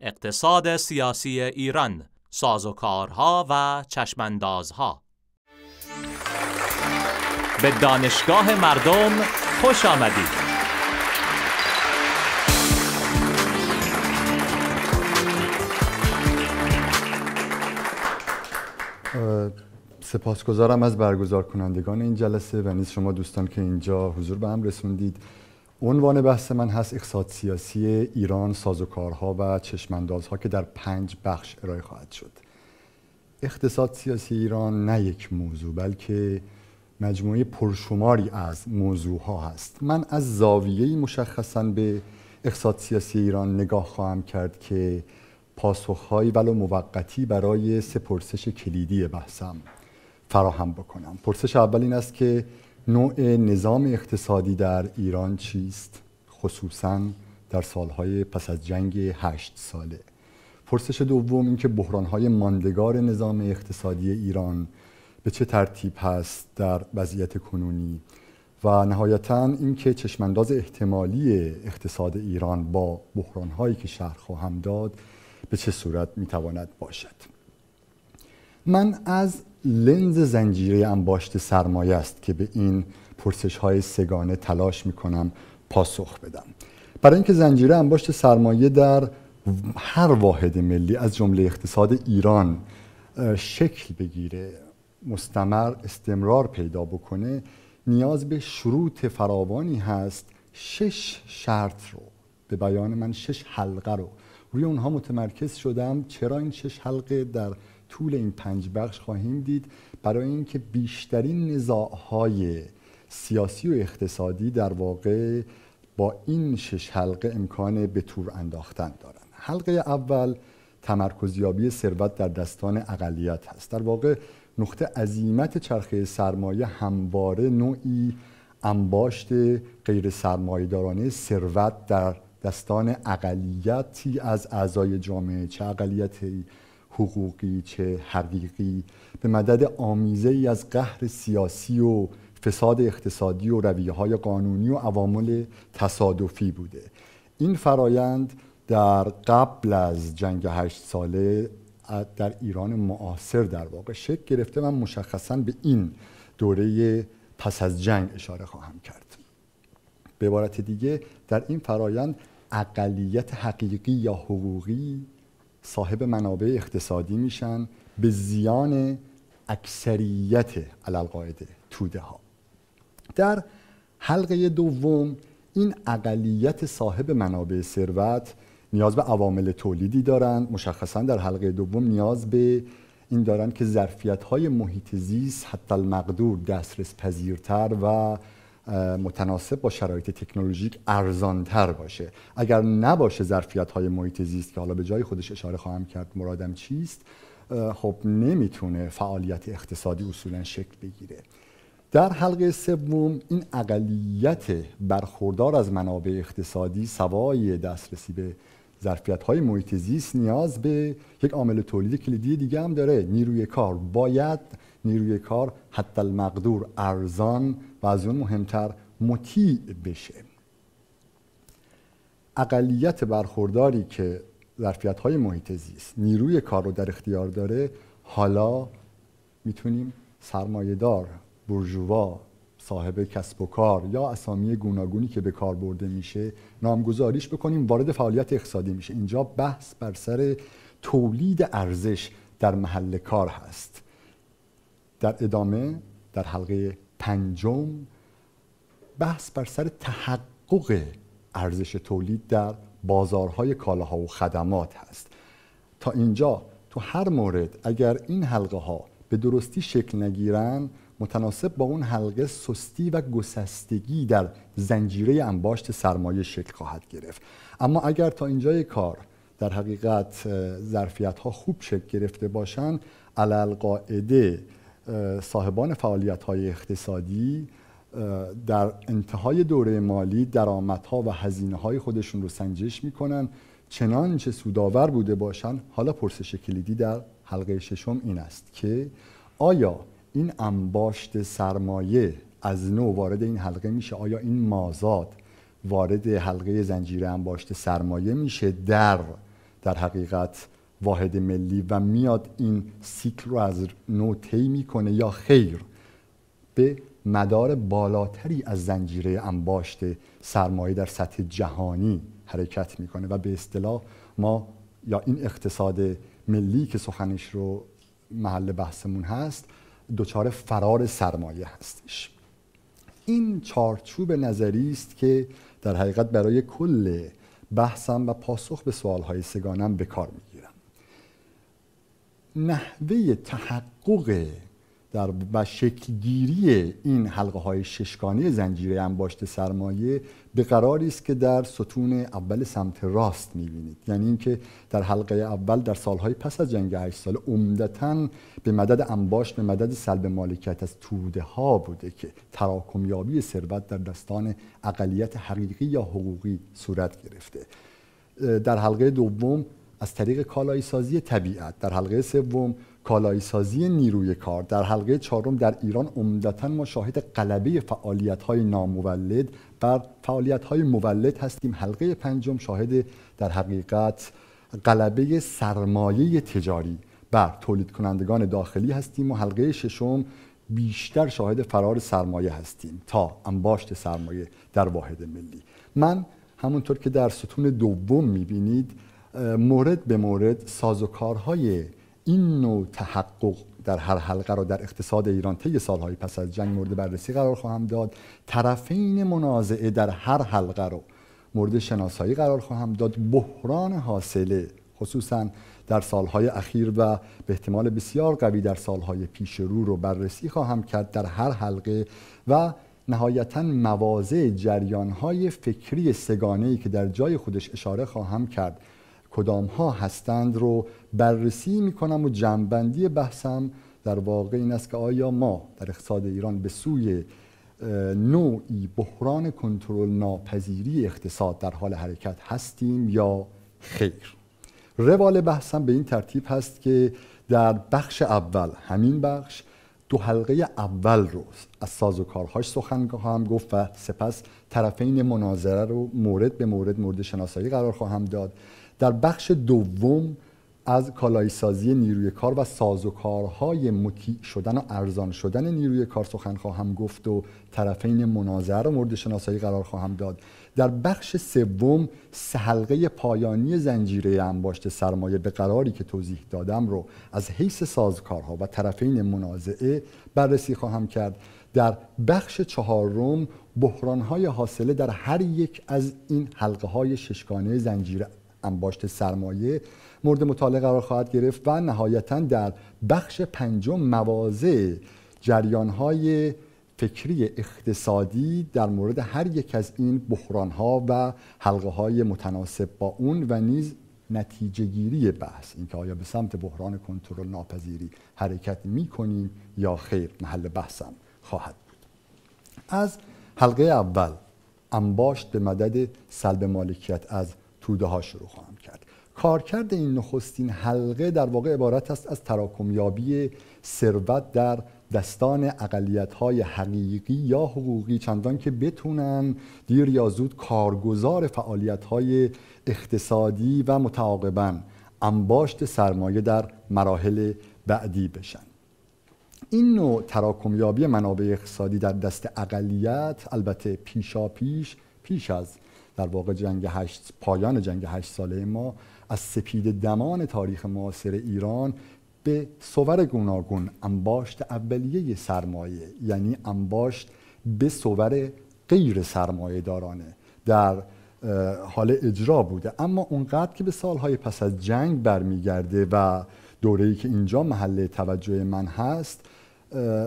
اقتصاد سیاسی ایران سازوکارها و چشماندازها به دانشگاه مردم خوش آمدید سپاسگزارم از برگزار کنندگان این جلسه و نیز شما دوستان که اینجا حضور به هم رسوندید عنوان بحث من هست اقتصاد سیاسی ایران سازوکارها و چشماندازها که در پنج بخش ارائه خواهد شد اقتصاد سیاسی ایران نه یک موضوع بلکه مجموعه پرشماری از موضوعها هست من از زاویه مشخصا به اقتصاد سیاسی ایران نگاه خواهم کرد که پاسخهایی ولو موقتی برای سه پرسش کلیدی بحثم فراهم بکنم پرسش اول این است که نوع نظام اقتصادی در ایران چیست خصوصا در سالهای پس از جنگ هشت ساله پرسش دوم اینکه بحرانهای ماندگار نظام اقتصادی ایران به چه ترتیب هست در وضعیت کنونی و نهایتا اینکه چشمانداز احتمالی اقتصاد ایران با بحرانهایی که شهر خواهم داد به چه صورت میتواند باشد من از لنز زنجیره انباشت سرمایه است که به این پرسش های سگانه تلاش کنم پاسخ بدم برای اینکه زنجیره انباشت سرمایه در هر واحد ملی از جمله اقتصاد ایران شکل بگیره مستمر استمرار پیدا بکنه نیاز به شروط فراوانی هست شش شرط رو به بیان من شش حلقه رو روی اونها متمرکز شدم چرا این شش حلقه در طول این پنج بخش خواهیم دید برای اینکه بیشترین نزاعهای سیاسی و اقتصادی در واقع با این شش حلقه امکان به تور انداختن دارند حلقه اول تمرکزیابی ثروت در دستان اقلیت هست در واقع نقطه عظیمت چرخه سرمایه همواره نوعی انباشت غیر سرمایه‌دارانه ثروت در دستان اقلیتی از اعضای جامعه چه اقلیتی حقوقی چه حقیقی به مدد آمیزه از قهر سیاسی و فساد اقتصادی و رویه های قانونی و عوامل تصادفی بوده این فرایند در قبل از جنگ هشت ساله در ایران معاصر در واقع شکل گرفته من مشخصا به این دوره پس از جنگ اشاره خواهم کرد به عبارت دیگه در این فرایند اقلیت حقیقی یا حقوقی صاحب منابع اقتصادی میشن به زیان اکثریت علالقاعده توده ها در حلقه دوم این اقلیت صاحب منابع ثروت نیاز به عوامل تولیدی دارند مشخصا در حلقه دوم نیاز به این دارند که ظرفیت های محیط زیست حتی المقدور دسترس پذیرتر و متناسب با شرایط تکنولوژیک ارزانتر باشه اگر نباشه ظرفیت های محیط زیست که حالا به جای خودش اشاره خواهم کرد مرادم چیست خب نمیتونه فعالیت اقتصادی اصولا شکل بگیره در حلقه سوم این اقلیت برخوردار از منابع اقتصادی سوای دسترسی به ظرفیت های محیط زیست نیاز به یک عامل تولید کلیدی دیگه هم داره نیروی کار باید نیروی کار حتی المقدور ارزان و از اون مهمتر مطیع بشه اقلیت برخورداری که ظرفیت های محیط زیست نیروی کار رو در اختیار داره حالا میتونیم سرمایهدار برجوا صاحب کسب و کار یا اسامی گوناگونی که به کار برده میشه نامگذاریش بکنیم وارد فعالیت اقتصادی میشه اینجا بحث بر سر تولید ارزش در محل کار هست در ادامه در حلقه پنجم بحث بر سر تحقق ارزش تولید در بازارهای کالاها و خدمات هست تا اینجا تو هر مورد اگر این حلقه ها به درستی شکل نگیرن متناسب با اون حلقه سستی و گسستگی در زنجیره انباشت سرمایه شکل خواهد گرفت اما اگر تا اینجای کار در حقیقت ظرفیت ها خوب شکل گرفته باشن ال صاحبان فعالیت های اقتصادی در انتهای دوره مالی درآمدها و هزینه های خودشون رو سنجش میکنن چنانچه سودآور بوده باشن حالا پرسش کلیدی در حلقه ششم این است که آیا این انباشت سرمایه از نو وارد این حلقه میشه آیا این مازاد وارد حلقه زنجیره انباشت سرمایه میشه در در حقیقت واحد ملی و میاد این سیکل رو از نو طی میکنه یا خیر به مدار بالاتری از زنجیره انباشت سرمایه در سطح جهانی حرکت میکنه و به اصطلاح ما یا این اقتصاد ملی که سخنش رو محل بحثمون هست دچار فرار سرمایه هستش این چارچوب نظری است که در حقیقت برای کل بحثم و پاسخ به سوالهای سگانم به کار میگیرم نحوه تحقق در و شکلگیری این حلقه های ششگانه زنجیره انباشت سرمایه به قراری است که در ستون اول سمت راست میبینید یعنی اینکه در حلقه اول در سالهای پس از جنگ 8 سال عمدتا به مدد انباشت به مدد سلب مالکیت از توده ها بوده که تراکمیابی ثروت در دستان اقلیت حقیقی یا حقوقی صورت گرفته در حلقه دوم از طریق کالایی سازی طبیعت در حلقه سوم کالایی سازی نیروی کار در حلقه چهارم در ایران عمدتا ما شاهد غلبه فعالیت های نامولد بر فعالیت های مولد هستیم حلقه پنجم شاهد در حقیقت غلبه سرمایه تجاری بر تولید کنندگان داخلی هستیم و حلقه ششم بیشتر شاهد فرار سرمایه هستیم تا انباشت سرمایه در واحد ملی من همونطور که در ستون دوم میبینید مورد به مورد سازوکارهای این نوع تحقق در هر حلقه را در اقتصاد ایران طی سالهای پس از جنگ مورد بررسی قرار خواهم داد طرفین منازعه در هر حلقه رو مورد شناسایی قرار خواهم داد بحران حاصله خصوصا در سالهای اخیر و به احتمال بسیار قوی در سالهای پیش رو رو بررسی خواهم کرد در هر حلقه و نهایتا مواضع جریانهای فکری ای که در جای خودش اشاره خواهم کرد کدام ها هستند رو بررسی میکنم و جنبندی بحثم در واقع این است که آیا ما در اقتصاد ایران به سوی نوعی بحران کنترل ناپذیری اقتصاد در حال حرکت هستیم یا خیر روال بحثم به این ترتیب هست که در بخش اول همین بخش دو حلقه اول رو از ساز و کارهاش سخن خواهم گفت و سپس طرفین مناظره رو مورد به مورد مورد شناسایی قرار خواهم داد در بخش دوم از سازی نیروی کار و سازوکارهای مطیع شدن و ارزان شدن نیروی کار سخن خواهم گفت و طرفین مناظر رو مورد شناسایی قرار خواهم داد در بخش سوم سه حلقه پایانی زنجیره انباشت سرمایه به قراری که توضیح دادم رو از حیث سازکارها و طرفین منازعه بررسی خواهم کرد در بخش چهارم بحرانهای حاصله در هر یک از این حلقه های ششگانه زنجیره انباشت سرمایه مورد مطالعه قرار خواهد گرفت و نهایتا در بخش پنجم مواضع جریانهای فکری اقتصادی در مورد هر یک از این بحران ها و حلقه های متناسب با اون و نیز نتیجه گیری بحث اینکه آیا به سمت بحران کنترل ناپذیری حرکت می کنیم یا خیر محل بحثم خواهد بود از حلقه اول انباشت به مدد سلب مالکیت از توده ها شروع خواهم کرد کارکرد این نخستین حلقه در واقع عبارت است از تراکمیابی ثروت در دستان اقلیت های حقیقی یا حقوقی چندان که بتونن دیر یا زود کارگزار فعالیت های اقتصادی و متعاقبا انباشت سرمایه در مراحل بعدی بشن این نوع تراکمیابی منابع اقتصادی در دست اقلیت البته پیشا پیش پیش از در واقع جنگ هشت پایان جنگ هشت ساله ما از سپید دمان تاریخ معاصر ایران به صور گوناگون انباشت اولیه سرمایه یعنی انباشت به صور غیر سرمایه دارانه در حال اجرا بوده اما اونقدر که به سالهای پس از جنگ برمیگرده و دوره ای که اینجا محل توجه من هست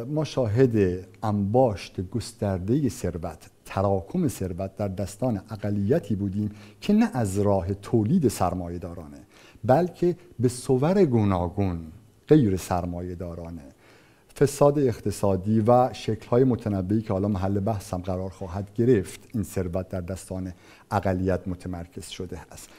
ما شاهد انباشت گسترده ثروت تراکم ثروت در دستان اقلیتی بودیم که نه از راه تولید سرمایه دارانه بلکه به صور گوناگون غیر سرمایه دارانه فساد اقتصادی و شکل‌های متنوعی که حالا محل بحثم قرار خواهد گرفت این ثروت در دستان اقلیت متمرکز شده است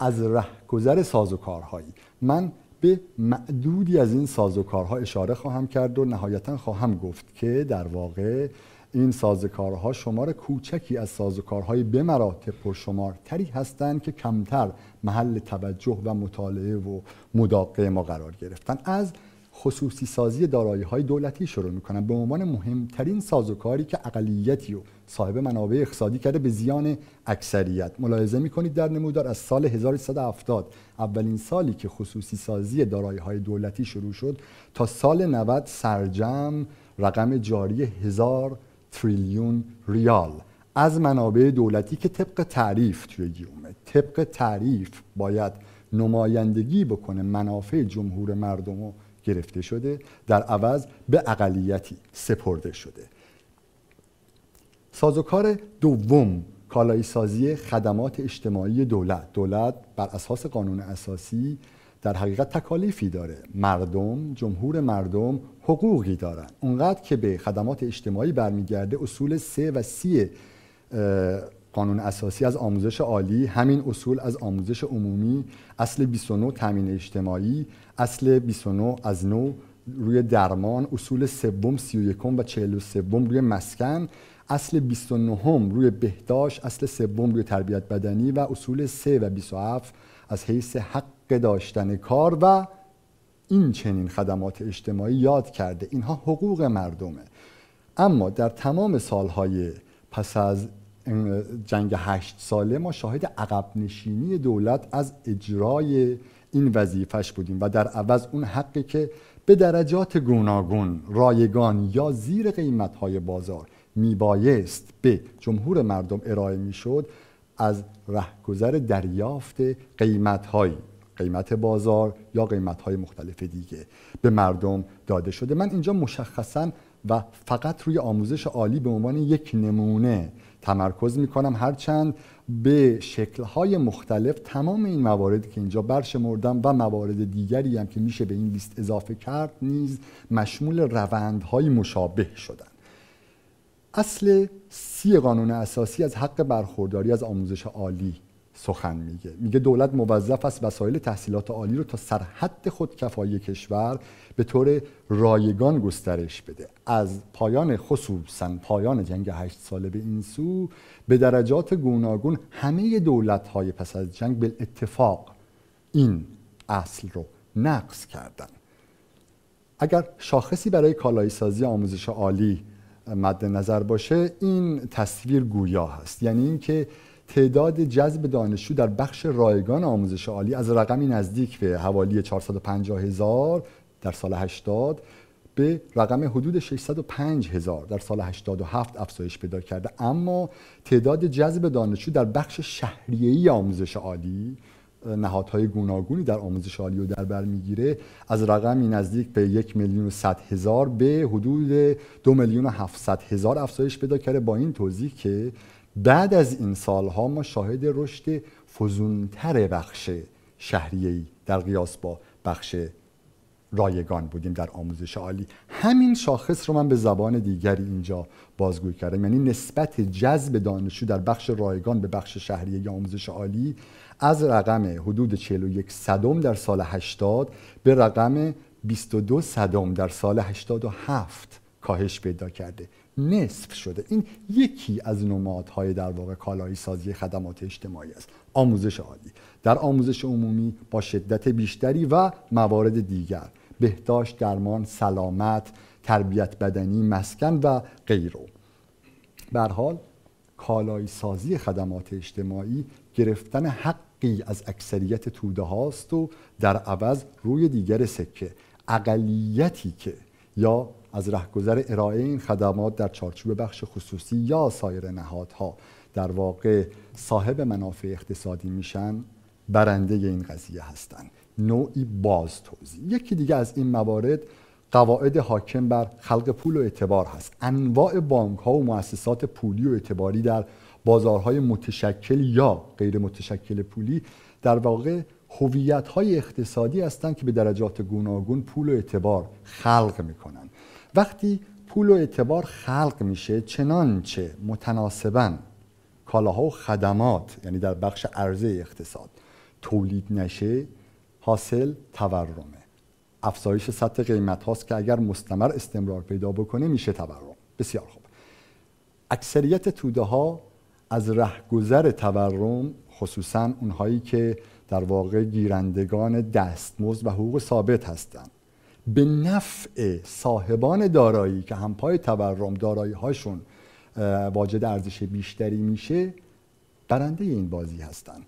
از رهگذر سازوکارهایی من به معدودی از این سازوکارها اشاره خواهم کرد و نهایتا خواهم گفت که در واقع این سازوکارها شمار کوچکی از سازوکارهای به مراتب پرشمارتری هستند که کمتر محل توجه و مطالعه و مداقه ما قرار گرفتن از خصوصی سازی دارایی های دولتی شروع میکنن به عنوان مهمترین سازوکاری که اقلیتی و صاحب منابع اقتصادی کرده به زیان اکثریت ملاحظه میکنید در نمودار از سال 1370 اولین سالی که خصوصی سازی دارایی های دولتی شروع شد تا سال 90 سرجم رقم جاری هزار تریلیون ریال از منابع دولتی که طبق تعریف توی گیومه طبق تعریف باید نمایندگی بکنه منافع جمهور مردم و گرفته شده در عوض به اقلیتی سپرده شده سازوکار دوم کالایی سازی خدمات اجتماعی دولت دولت بر اساس قانون اساسی در حقیقت تکالیفی داره مردم جمهور مردم حقوقی دارن اونقدر که به خدمات اجتماعی برمیگرده اصول سه و سی قانون اساسی از آموزش عالی همین اصول از آموزش عمومی اصل 29 تامین اجتماعی اصل 29 از نو روی درمان اصول سوم 31 و 43 روی مسکن اصل 29 روی بهداشت اصل سوم روی تربیت بدنی و اصول 3 و 27 از حیث حق داشتن کار و این چنین خدمات اجتماعی یاد کرده اینها حقوق مردمه اما در تمام سالهای پس از جنگ هشت ساله ما شاهد عقب نشینی دولت از اجرای این وظیفش بودیم و در عوض اون حقی که به درجات گوناگون رایگان یا زیر قیمتهای بازار میبایست به جمهور مردم ارائه میشد از رهگذر دریافت قیمتهایی قیمت بازار یا قیمت مختلف دیگه به مردم داده شده من اینجا مشخصا و فقط روی آموزش عالی به عنوان یک نمونه تمرکز میکنم هرچند به شکلهای مختلف تمام این مواردی که اینجا برشمردم و موارد دیگری هم که میشه به این لیست اضافه کرد نیز مشمول روندهای مشابه شدن اصل سی قانون اساسی از حق برخورداری از آموزش عالی سخن میگه میگه دولت موظف است وسایل تحصیلات عالی رو تا سرحد خود کفایی کشور به طور رایگان گسترش بده از پایان خصوصا پایان جنگ هشت ساله به این سو به درجات گوناگون همه دولت های پس از جنگ به اتفاق این اصل رو نقص کردن اگر شاخصی برای کالای سازی آموزش عالی مد نظر باشه این تصویر گویا هست یعنی اینکه تعداد جذب دانشجو در بخش رایگان آموزش عالی از رقمی نزدیک به حوالی 450 هزار در سال 80 به رقم حدود 605 هزار در سال 87 افزایش پیدا کرده اما تعداد جذب دانشجو در بخش ای آموزش عالی نهادهای گوناگونی در آموزش عالی و در بر میگیره از رقمی نزدیک به یک میلیون و صد هزار به حدود دو میلیون و هفتصد هزار افزایش پیدا کرده با این توضیح که بعد از این سالها ما شاهد رشد فزونتر بخش شهریهی در قیاس با بخش رایگان بودیم در آموزش عالی همین شاخص رو من به زبان دیگری اینجا بازگوی کردم یعنی نسبت جذب دانشجو در بخش رایگان به بخش شهریه یا آموزش عالی از رقم حدود 41 صدم در سال 80 به رقم 22 صدم در سال 87 کاهش پیدا کرده نصف شده این یکی از نمادهای در واقع کالایی سازی خدمات اجتماعی است آموزش عالی در آموزش عمومی با شدت بیشتری و موارد دیگر بهداشت درمان سلامت تربیت بدنی مسکن و غیره بر حال کالایی سازی خدمات اجتماعی گرفتن حقی از اکثریت توده هاست و در عوض روی دیگر سکه اقلیتی که یا از رهگذر ارائه این خدمات در چارچوب بخش خصوصی یا سایر نهادها در واقع صاحب منافع اقتصادی میشن برنده این قضیه هستند نوعی باز توضیح یکی دیگه از این موارد قواعد حاکم بر خلق پول و اعتبار هست انواع بانک ها و مؤسسات پولی و اعتباری در بازارهای متشکل یا غیر متشکل پولی در واقع هویت های اقتصادی هستند که به درجات گوناگون پول و اعتبار خلق میکنند وقتی پول و اعتبار خلق میشه چنانچه متناسبا کالاها و خدمات یعنی در بخش عرضه اقتصاد تولید نشه حاصل تورمه افزایش سطح قیمت هاست که اگر مستمر استمرار پیدا بکنه میشه تورم بسیار خوب اکثریت توده ها از رهگذر تورم خصوصا اونهایی که در واقع گیرندگان دستمزد و حقوق ثابت هستند به نفع صاحبان دارایی که همپای تورم دارایی هاشون واجد ارزش بیشتری میشه برنده این بازی هستن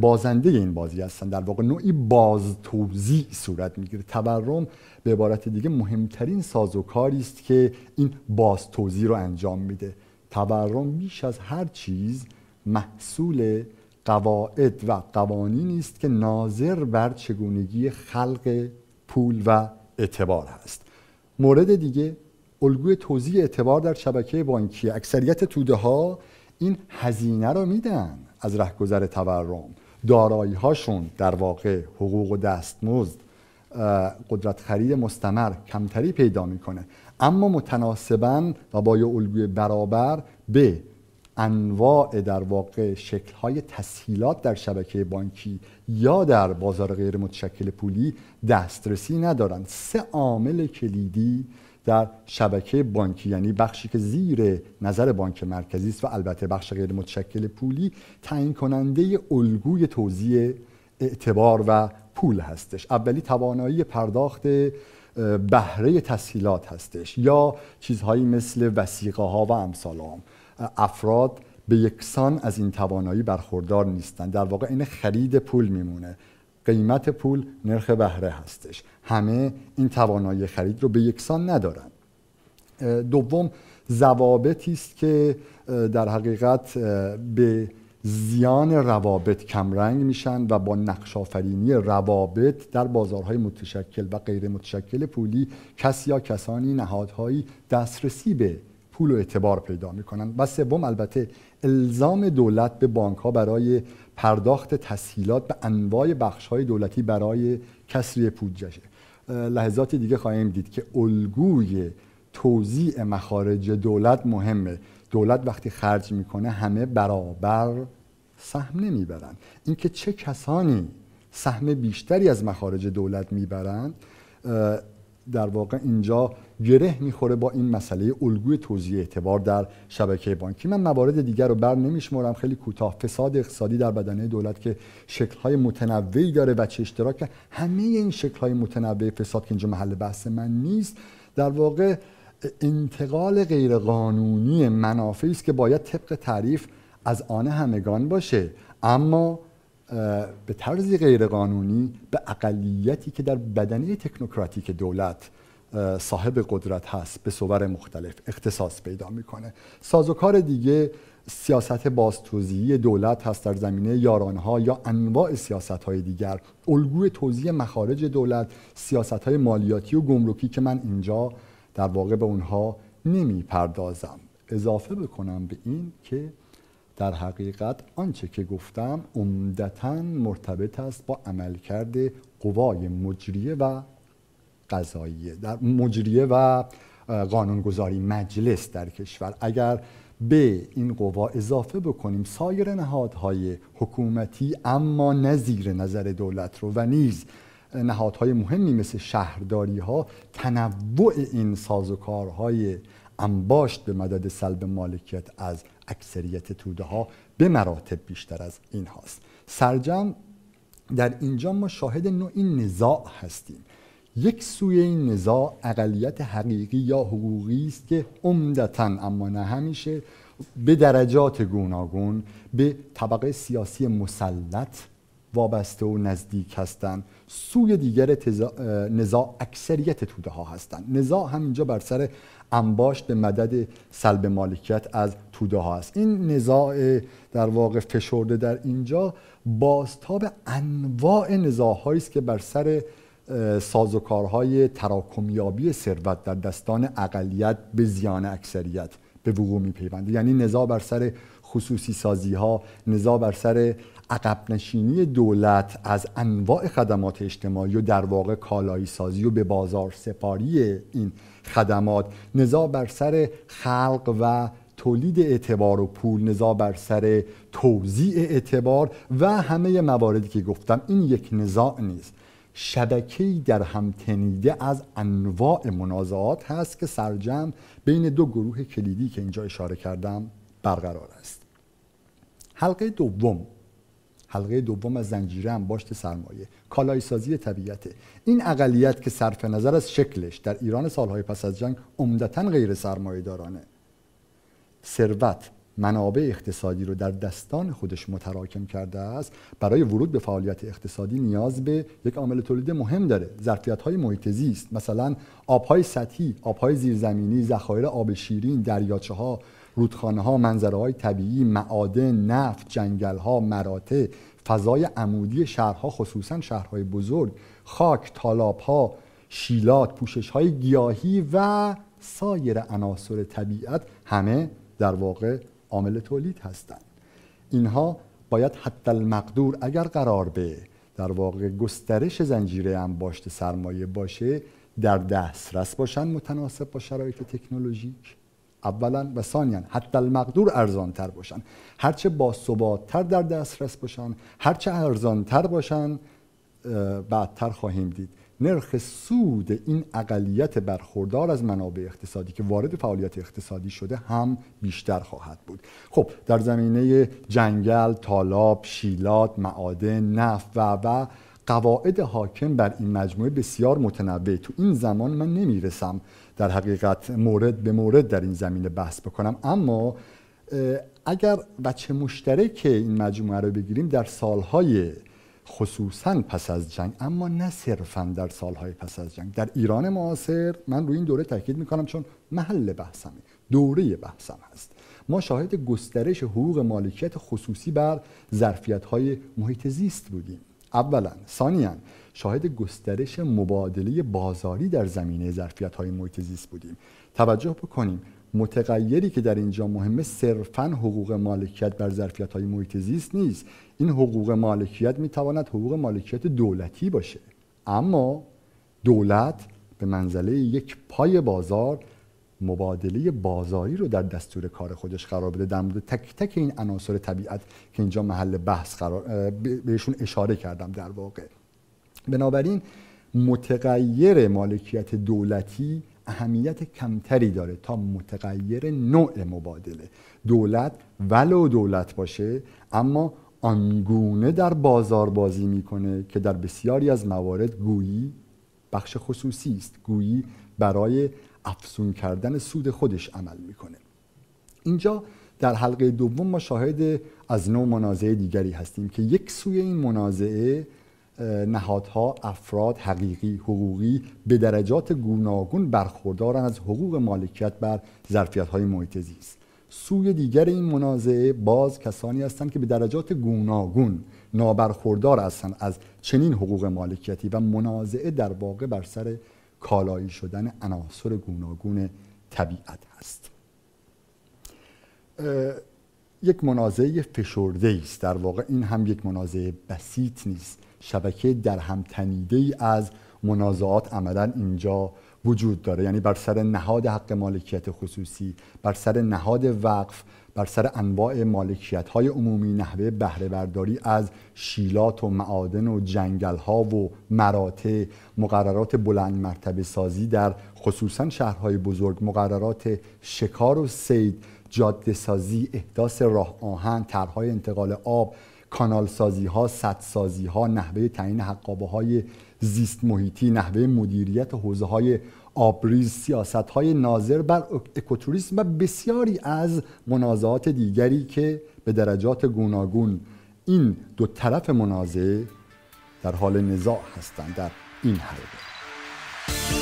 بازنده این بازی هستن در واقع نوعی باز توزیع صورت میگیره تورم به عبارت دیگه مهمترین سازوکاری است که این باز توزیع رو انجام میده تورم بیش از هر چیز محصول قواعد و قوانینی است که ناظر بر چگونگی خلق پول و اعتبار هست مورد دیگه الگوی توزیع اعتبار در شبکه بانکی اکثریت توده ها این هزینه رو میدن از رهگذر تورم دارایی هاشون در واقع حقوق و دستمزد قدرت خرید مستمر کمتری پیدا میکنه اما متناسبا و با یه الگوی برابر به انواع در واقع شکل‌های تسهیلات در شبکه بانکی یا در بازار غیر متشکل پولی دسترسی ندارند سه عامل کلیدی در شبکه بانکی یعنی بخشی که زیر نظر بانک مرکزی است و البته بخش غیر متشکل پولی تعیین کننده الگوی توزیع اعتبار و پول هستش اولی توانایی پرداخت بهره تسهیلات هستش یا چیزهایی مثل وسیقه ها و امثال هم افراد به یکسان از این توانایی برخوردار نیستند در واقع این خرید پول میمونه قیمت پول نرخ بهره هستش همه این توانایی خرید رو به یکسان ندارن دوم زوابتی است که در حقیقت به زیان روابط کمرنگ میشن و با نقشافرینی روابط در بازارهای متشکل و غیر متشکل پولی کسی یا کسانی نهادهایی دسترسی به پول و اعتبار پیدا میکنن و سوم البته الزام دولت به بانک ها برای پرداخت تسهیلات به انواع بخش های دولتی برای کسری پودجشه لحظات دیگه خواهیم دید که الگوی توزیع مخارج دولت مهمه دولت وقتی خرج میکنه همه برابر سهم نمیبرند. اینکه چه کسانی سهم بیشتری از مخارج دولت میبرند در واقع اینجا گره میخوره با این مسئله الگوی توزیع اعتبار در شبکه بانکی من موارد دیگر رو بر نمیشمرم خیلی کوتاه فساد اقتصادی در بدنه دولت که شکل‌های متنوعی داره و چه اشتراک همه این شکل‌های متنوع فساد که اینجا محل بحث من نیست در واقع انتقال غیرقانونی منافعی است که باید طبق تعریف از آن همگان باشه اما به طرزی غیرقانونی به اقلیتی که در بدنه تکنوکراتیک دولت صاحب قدرت هست به صور مختلف اختصاص پیدا میکنه سازوکار دیگه سیاست بازتوزیعی دولت هست در زمینه یارانها یا انواع سیاست های دیگر الگوی توزیع مخارج دولت سیاست های مالیاتی و گمرکی که من اینجا در واقع به اونها نمی پردازم اضافه بکنم به این که در حقیقت آنچه که گفتم عمدتا مرتبط است با عملکرد قوای مجریه و در مجریه و قانونگذاری مجلس در کشور اگر به این قوا اضافه بکنیم سایر نهادهای حکومتی اما نه نظر دولت رو و نیز نهادهای مهمی مثل شهرداری ها تنوع این سازوکارهای انباشت به مدد سلب مالکیت از اکثریت توده ها به مراتب بیشتر از این هاست سرجم در اینجا ما شاهد نوعی نزاع هستیم یک سوی این نزاع اقلیت حقیقی یا حقوقی است که عمدتا اما نه همیشه به درجات گوناگون به طبقه سیاسی مسلط وابسته و نزدیک هستند سوی دیگر نزاع اکثریت توده ها هستند نزاع همینجا بر سر انباشت به مدد سلب مالکیت از توده ها است این نزاع در واقع فشرده در اینجا بازتاب انواع نزاع است که بر سر سازوکارهای تراکمیابی ثروت در دستان اقلیت به زیان اکثریت به وقوع میپیونده یعنی نزاع بر سر خصوصی سازی ها نزاع بر سر عقب نشینی دولت از انواع خدمات اجتماعی و در واقع کالایی سازی و به بازار سپاری این خدمات نزاع بر سر خلق و تولید اعتبار و پول نزاع بر سر توزیع اعتبار و همه مواردی که گفتم این یک نزاع نیست شبکه‌ای در هم تنیده از انواع منازعات هست که سرجم بین دو گروه کلیدی که اینجا اشاره کردم برقرار است حلقه دوم حلقه دوم از زنجیره باشت سرمایه کالای سازی طبیعته این اقلیت که صرف نظر از شکلش در ایران سالهای پس از جنگ عمدتا غیر سرمایه دارانه ثروت منابع اقتصادی رو در دستان خودش متراکم کرده است برای ورود به فعالیت اقتصادی نیاز به یک عامل تولید مهم داره ظرفیت های محیط زیست مثلا آبهای سطحی آبهای زیرزمینی ذخایر آب شیرین دریاچه ها رودخانه ها منظره های طبیعی معادن نفت جنگل ها مراتع فضای عمودی شهرها خصوصا شهرهای بزرگ خاک تالاب ها شیلات پوشش های گیاهی و سایر عناصر طبیعت همه در واقع عامل تولید هستند اینها باید حتی المقدور اگر قرار به در واقع گسترش زنجیره انباشت سرمایه باشه در دسترس باشن متناسب با شرایط تکنولوژیک اولا و ثانیا حتی المقدور ارزانتر باشن هرچه با تر در دسترس باشن هرچه ارزانتر باشن بعدتر خواهیم دید نرخ سود این اقلیت برخوردار از منابع اقتصادی که وارد فعالیت اقتصادی شده هم بیشتر خواهد بود خب در زمینه جنگل، تالاب، شیلات، معادن، نفت و و قواعد حاکم بر این مجموعه بسیار متنوع تو این زمان من نمیرسم در حقیقت مورد به مورد در این زمینه بحث بکنم اما اگر بچه مشترک این مجموعه رو بگیریم در سالهای خصوصا پس از جنگ اما نه صرفا در سالهای پس از جنگ در ایران معاصر من روی این دوره تاکید کنم چون محل بحثمه دوره بحثم هست ما شاهد گسترش حقوق مالکیت خصوصی بر ظرفیت های محیط زیست بودیم اولا ثانیا شاهد گسترش مبادله بازاری در زمینه ظرفیت های محیط زیست بودیم توجه بکنیم متغیری که در اینجا مهمه صرفا حقوق مالکیت بر ظرفیت های محیط زیست نیست این حقوق مالکیت میتواند حقوق مالکیت دولتی باشه اما دولت به منزله یک پای بازار مبادله بازاری رو در دستور کار خودش قرار بده در مورد تک تک این عناصر طبیعت که اینجا محل بحث قرار بهشون اشاره کردم در واقع بنابراین متغیر مالکیت دولتی اهمیت کمتری داره تا متغیر نوع مبادله دولت ولو دولت باشه اما آنگونه در بازار بازی میکنه که در بسیاری از موارد گویی بخش خصوصی است گویی برای افزون کردن سود خودش عمل میکنه اینجا در حلقه دوم ما شاهد از نوع منازعه دیگری هستیم که یک سوی این منازعه نهادها افراد حقیقی حقوقی به درجات گوناگون برخوردارن از حقوق مالکیت بر ظرفیت های محیط زیست سوی دیگر این منازعه باز کسانی هستند که به درجات گوناگون نابرخوردار هستند از چنین حقوق مالکیتی و منازعه در واقع بر سر کالایی شدن عناصر گوناگون طبیعت هست یک منازعه فشرده است در واقع این هم یک منازعه بسیط نیست شبکه در هم تنیده ای از منازعات عملا اینجا وجود داره یعنی بر سر نهاد حق مالکیت خصوصی بر سر نهاد وقف بر سر انواع مالکیت های عمومی نحوه بهره برداری از شیلات و معادن و جنگل ها و مراتع مقررات بلند مرتبه سازی در خصوصا شهرهای بزرگ مقررات شکار و سید جاده سازی احداث راه آهن طرحهای انتقال آب سازی ها سازی ها نحوه تعیین حقابه های زیست محیطی نحوه مدیریت حوزه های آبریز سیاست های ناظر بر اکوتوریسم و بسیاری از منازعات دیگری که به درجات گوناگون این دو طرف منازعه در حال نزاع هستند در این حرکت